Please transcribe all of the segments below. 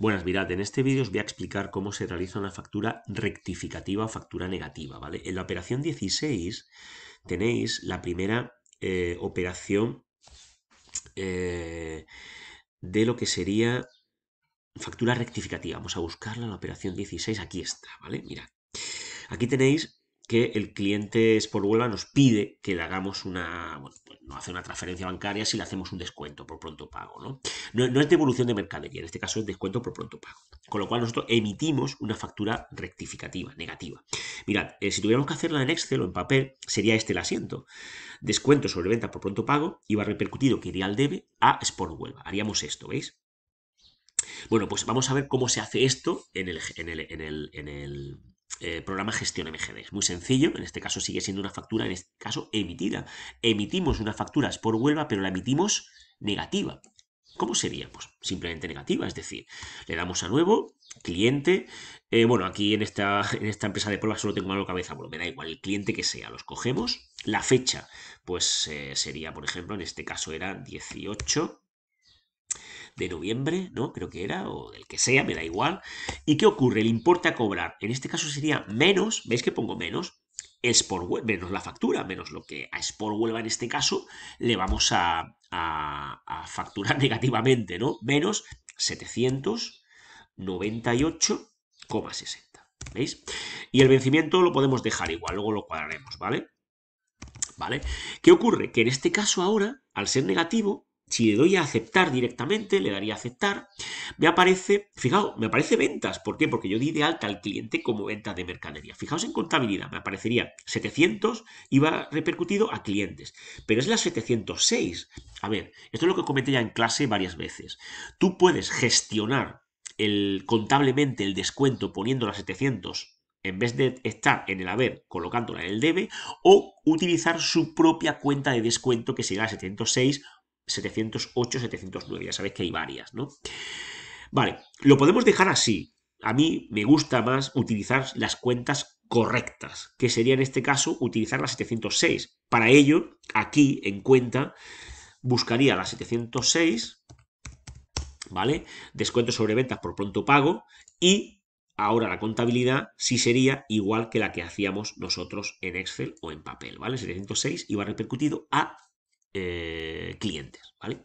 Buenas, mirad, en este vídeo os voy a explicar cómo se realiza una factura rectificativa o factura negativa, ¿vale? En la operación 16 tenéis la primera eh, operación eh, de lo que sería factura rectificativa. Vamos a buscarla, en la operación 16, aquí está, ¿vale? Mirad. Aquí tenéis que el cliente Sport Huelva nos pide que le hagamos una, bueno, pues, no hace una transferencia bancaria si le hacemos un descuento por pronto pago, ¿no? ¿no? es devolución de mercadería, en este caso es descuento por pronto pago. Con lo cual nosotros emitimos una factura rectificativa, negativa. Mirad, eh, si tuviéramos que hacerla en Excel o en papel, sería este el asiento. Descuento sobre venta por pronto pago iba repercutido que iría al debe a Sport Huelva. Haríamos esto, ¿veis? Bueno, pues vamos a ver cómo se hace esto en el, en el eh, programa Gestión MGD. Es muy sencillo, en este caso sigue siendo una factura, en este caso emitida. Emitimos unas facturas por Huelva, pero la emitimos negativa. ¿Cómo sería? Pues simplemente negativa, es decir, le damos a nuevo, cliente, eh, bueno, aquí en esta, en esta empresa de pruebas solo tengo malo cabeza, bueno, me da igual, el cliente que sea, los cogemos, la fecha, pues eh, sería, por ejemplo, en este caso era 18 de noviembre, ¿no? Creo que era, o del que sea, me da igual. ¿Y qué ocurre? El importe a cobrar, en este caso sería menos, ¿veis que pongo menos? es por menos la factura, menos lo que a vuelva en este caso le vamos a, facturar negativamente, ¿no? Menos 798,60. ¿Veis? Y el vencimiento lo podemos dejar igual, luego lo cuadraremos, ¿vale? ¿Vale? ¿Qué ocurre? Que en este caso ahora, al ser negativo, si le doy a aceptar directamente, le daría a aceptar, me aparece, fijaos, me aparece ventas. ¿Por qué? Porque yo di de alta al cliente como venta de mercadería. Fijaos en contabilidad, me aparecería 700 y va repercutido a clientes. Pero es la 706. A ver, esto es lo que comenté ya en clase varias veces. Tú puedes gestionar el, contablemente el descuento poniendo la 700 en vez de estar en el haber colocándola en el debe o utilizar su propia cuenta de descuento que será 706 708, 709, ya sabéis que hay varias, ¿no? Vale, lo podemos dejar así. A mí me gusta más utilizar las cuentas correctas, que sería en este caso utilizar la 706. Para ello, aquí en cuenta, buscaría la 706, ¿vale? Descuento sobre ventas por pronto pago y ahora la contabilidad sí sería igual que la que hacíamos nosotros en Excel o en papel, ¿vale? 706 iba repercutido a eh, clientes, ¿vale?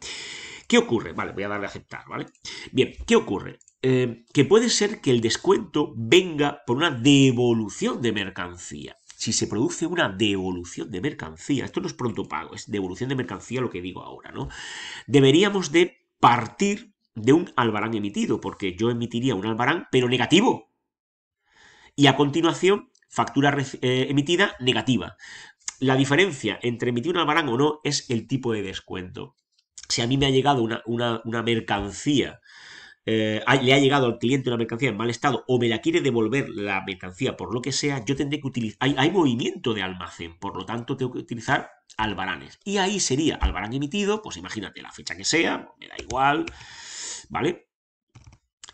¿Qué ocurre? Vale, voy a darle a aceptar, ¿vale? Bien, ¿qué ocurre? Eh, que puede ser que el descuento venga por una devolución de mercancía. Si se produce una devolución de mercancía, esto no es pronto pago, es devolución de mercancía lo que digo ahora, ¿no? Deberíamos de partir de un albarán emitido, porque yo emitiría un albarán, pero negativo. Y a continuación, factura eh, emitida negativa la diferencia entre emitir un albarán o no es el tipo de descuento. Si a mí me ha llegado una, mercancía, eh, le ha llegado al cliente una mercancía en mal estado o me la quiere devolver la mercancía por lo que sea, yo tendré que utilizar... Hay, movimiento de almacén, por lo tanto tengo que utilizar albaranes. Y ahí sería albarán emitido, pues imagínate la fecha que sea, me da igual, ¿vale?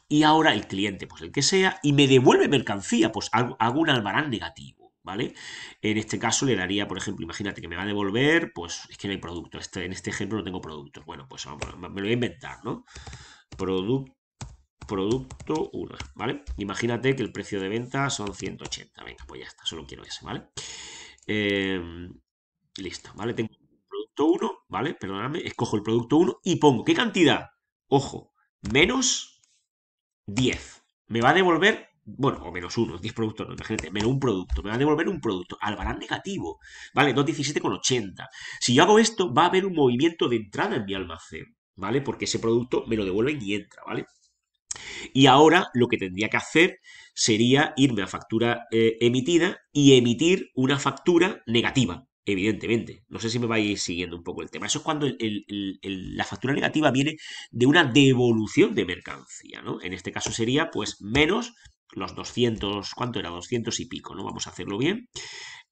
Y ahora el cliente, pues el que sea, y me devuelve mercancía, pues hago un albarán negativo. ¿vale? En este caso le daría, por ejemplo, imagínate que me va a devolver, pues es que no hay producto, este, en este ejemplo no tengo producto bueno, pues me lo voy a inventar, ¿no? producto 1, ¿vale? Imagínate que el precio de venta son 180, venga, pues ya está, solo quiero ese, ¿vale? Em, listo, ¿vale? Tengo producto 1, ¿vale? Perdóname, escojo el producto 1 y pongo, ¿qué cantidad? Ojo, menos 10. Me va a devolver bueno, o menos uno, 10 productos, no, imagínate, menos un producto, me va a devolver un producto al negativo, ¿vale? 2,17,80. Si yo hago esto, va a haber un movimiento de entrada en mi almacén, ¿vale? Porque ese producto me lo devuelven y entra, ¿vale? Y ahora lo que tendría que hacer sería irme a factura eh, emitida y emitir una factura negativa, evidentemente. No sé si me vais siguiendo un poco el tema. Eso es cuando la factura negativa viene de una devolución de mercancía, ¿no? En este caso sería, pues, menos los 200, ¿cuánto era? 200 y pico, ¿no? Vamos a hacerlo bien.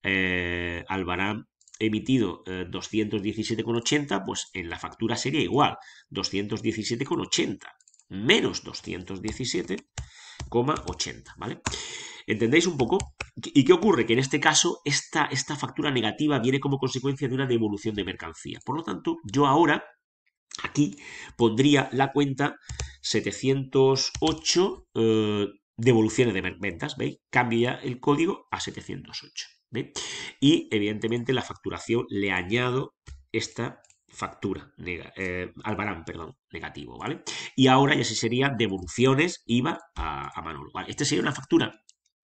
Eh, Albarán emitido 217,80, eh, pues en la factura sería igual, 217,80 menos 217,80, ¿vale? ¿Entendéis un poco? ¿Y qué ocurre? Que en este caso esta, esta factura negativa viene como consecuencia de una devolución de mercancía. Por lo tanto, yo ahora aquí pondría la cuenta 708, devoluciones de ventas, ¿veis? Cambia el código a 708, ¿veis? Y evidentemente la facturación le añado esta factura, eh, albarán, perdón, negativo, ¿vale? Y ahora ya sí sería devoluciones IVA a, Manolo, ¿vale? Esta sería una factura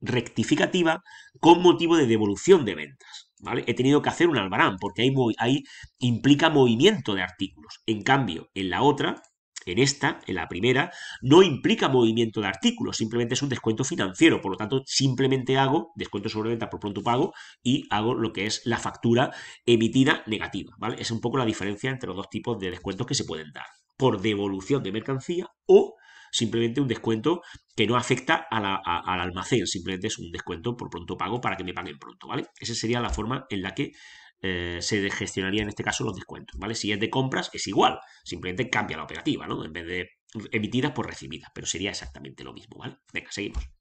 rectificativa con motivo de devolución de ventas, ¿vale? He tenido que hacer un albarán porque ahí, ahí implica movimiento de artículos. En cambio, en la otra, en esta, en la primera, no implica movimiento de artículos, simplemente es un descuento financiero, por lo tanto, simplemente hago descuento sobre venta por pronto pago y hago lo que es la factura emitida negativa, ¿vale? Es un poco la diferencia entre los dos tipos de descuentos que se pueden dar, por devolución de mercancía o simplemente un descuento que no afecta al almacén, simplemente es un descuento por pronto pago para que me paguen pronto, ¿vale? Esa sería la forma en la que eh, se gestionaría en este caso los descuentos, ¿vale? Si es de compras es igual, simplemente cambia la operativa, ¿no? En vez de emitidas por pues recibidas, pero sería exactamente lo mismo, ¿vale? Venga, seguimos.